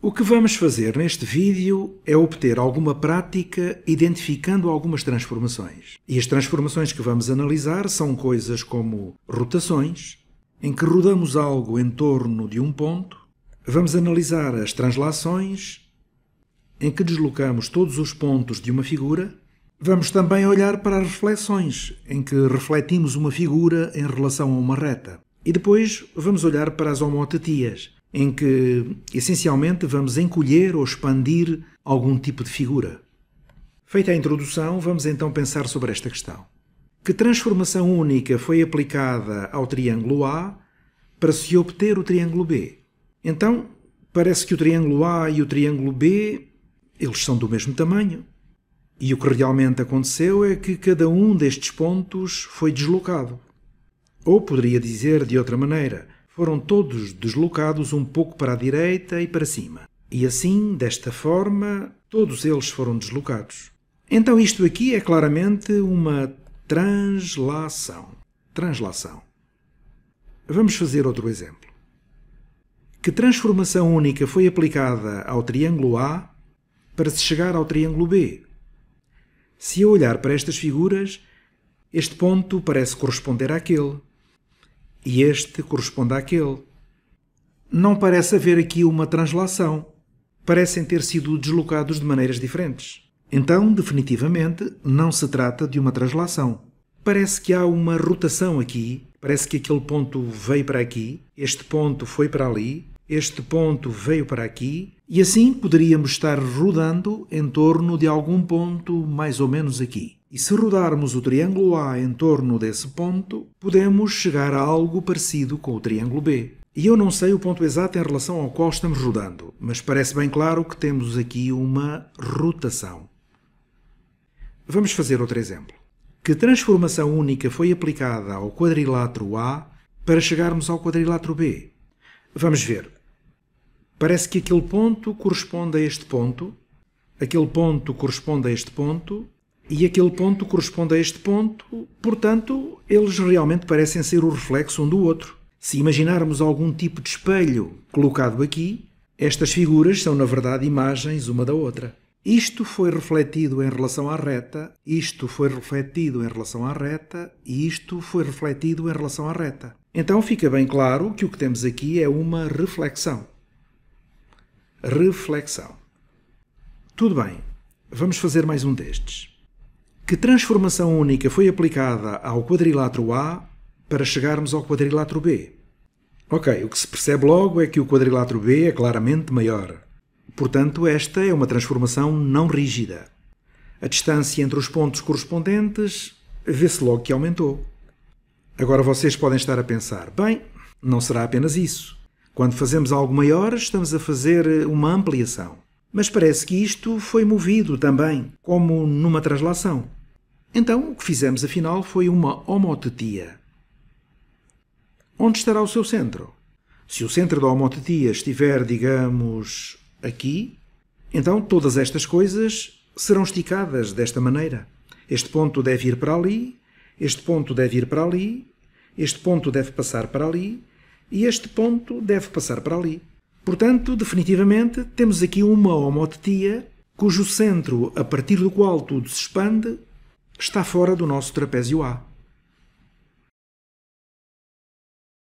O que vamos fazer neste vídeo é obter alguma prática identificando algumas transformações. E as transformações que vamos analisar são coisas como rotações, em que rodamos algo em torno de um ponto. Vamos analisar as translações, em que deslocamos todos os pontos de uma figura. Vamos também olhar para as reflexões, em que refletimos uma figura em relação a uma reta. E depois vamos olhar para as homotetias, em que essencialmente vamos encolher ou expandir algum tipo de figura. Feita a introdução, vamos então pensar sobre esta questão. Que transformação única foi aplicada ao triângulo A para se obter o triângulo B? Então, parece que o triângulo A e o triângulo B, eles são do mesmo tamanho. E o que realmente aconteceu é que cada um destes pontos foi deslocado. Ou poderia dizer de outra maneira, foram todos deslocados um pouco para a direita e para cima. E assim, desta forma, todos eles foram deslocados. Então isto aqui é claramente uma translação. Translação. Vamos fazer outro exemplo. Que transformação única foi aplicada ao triângulo A para se chegar ao triângulo B? Se eu olhar para estas figuras, este ponto parece corresponder àquele, e este corresponde àquele. Não parece haver aqui uma translação. Parecem ter sido deslocados de maneiras diferentes. Então, definitivamente, não se trata de uma translação. Parece que há uma rotação aqui, parece que aquele ponto veio para aqui, este ponto foi para ali, este ponto veio para aqui, e assim poderíamos estar rodando em torno de algum ponto mais ou menos aqui. E se rodarmos o triângulo A em torno desse ponto, podemos chegar a algo parecido com o triângulo B. E eu não sei o ponto exato em relação ao qual estamos rodando, mas parece bem claro que temos aqui uma rotação. Vamos fazer outro exemplo. Que transformação única foi aplicada ao quadrilátero A para chegarmos ao quadrilátero B? Vamos ver. Parece que aquele ponto corresponde a este ponto, aquele ponto corresponde a este ponto e aquele ponto corresponde a este ponto, portanto, eles realmente parecem ser o reflexo um do outro. Se imaginarmos algum tipo de espelho colocado aqui, estas figuras são, na verdade, imagens uma da outra. Isto foi refletido em relação à reta, isto foi refletido em relação à reta e isto foi refletido em relação à reta. Então fica bem claro que o que temos aqui é uma reflexão. Reflexão. Tudo bem, vamos fazer mais um destes. Que transformação única foi aplicada ao quadrilátero A para chegarmos ao quadrilátero B? Ok, o que se percebe logo é que o quadrilátero B é claramente maior. Portanto, esta é uma transformação não rígida. A distância entre os pontos correspondentes vê-se logo que aumentou. Agora vocês podem estar a pensar: bem, não será apenas isso. Quando fazemos algo maior, estamos a fazer uma ampliação. Mas parece que isto foi movido também, como numa translação. Então, o que fizemos afinal foi uma homotetia. Onde estará o seu centro? Se o centro da homotetia estiver, digamos, aqui, então todas estas coisas serão esticadas desta maneira. Este ponto deve ir para ali, este ponto deve ir para ali, este ponto deve passar para ali e este ponto deve passar para ali. Portanto, definitivamente, temos aqui uma homotetia cujo centro a partir do qual tudo se expande está fora do nosso trapézio A.